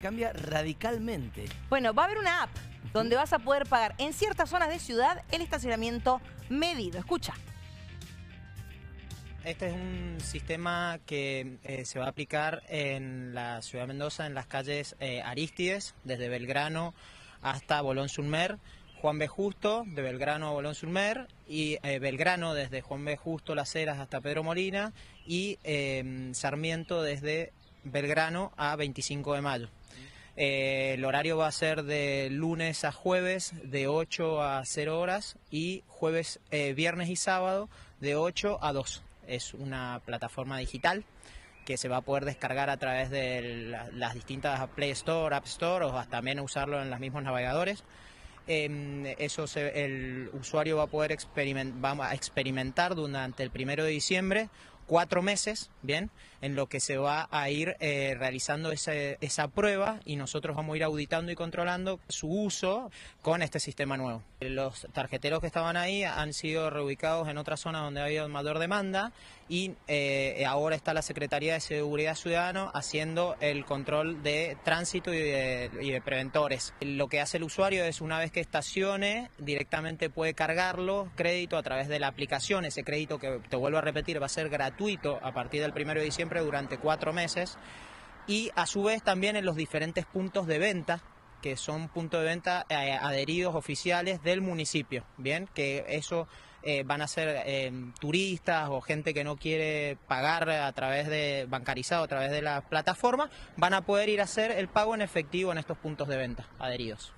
cambia radicalmente. Bueno, va a haber una app donde vas a poder pagar en ciertas zonas de ciudad el estacionamiento medido. Escucha. Este es un sistema que eh, se va a aplicar en la ciudad de Mendoza, en las calles eh, Aristides, desde Belgrano hasta Bolón Sulmer, Juan B. Justo, de Belgrano a Bolón Sulmer, y eh, Belgrano desde Juan B. Justo, Las Heras hasta Pedro Molina, y Sarmiento desde Belgrano a 25 de mayo. Eh, el horario va a ser de lunes a jueves de 8 a 0 horas y jueves, eh, viernes y sábado de 8 a 2. Es una plataforma digital que se va a poder descargar a través de las distintas Play Store, App Store o hasta también usarlo en los mismos navegadores. Em, eso el usuario va a poder experimentar durante el primero de diciembre cuatro meses, ¿bien? En lo que se va a ir eh, realizando esa prueba y nosotros vamos a ir auditando y controlando su uso con este sistema nuevo. Los tarjeteros que estaban ahí han sido reubicados en otra zona donde había mayor demanda y eh, ahora está la Secretaría de Seguridad Ciudadano haciendo el control de tránsito y de, y de preventores. Lo que hace el usuario es una vez que estacione, directamente puede cargarlo crédito a través de la aplicación, ese crédito que te vuelvo a repetir va a ser gratuito gratuito a partir del 1 de diciembre durante cuatro meses y a su vez también en los diferentes puntos de venta que son puntos de venta eh, adheridos oficiales del municipio, ¿bien? Que eso eh, van a ser eh, turistas o gente que no quiere pagar a través de bancarizado, a través de la plataforma, van a poder ir a hacer el pago en efectivo en estos puntos de venta adheridos.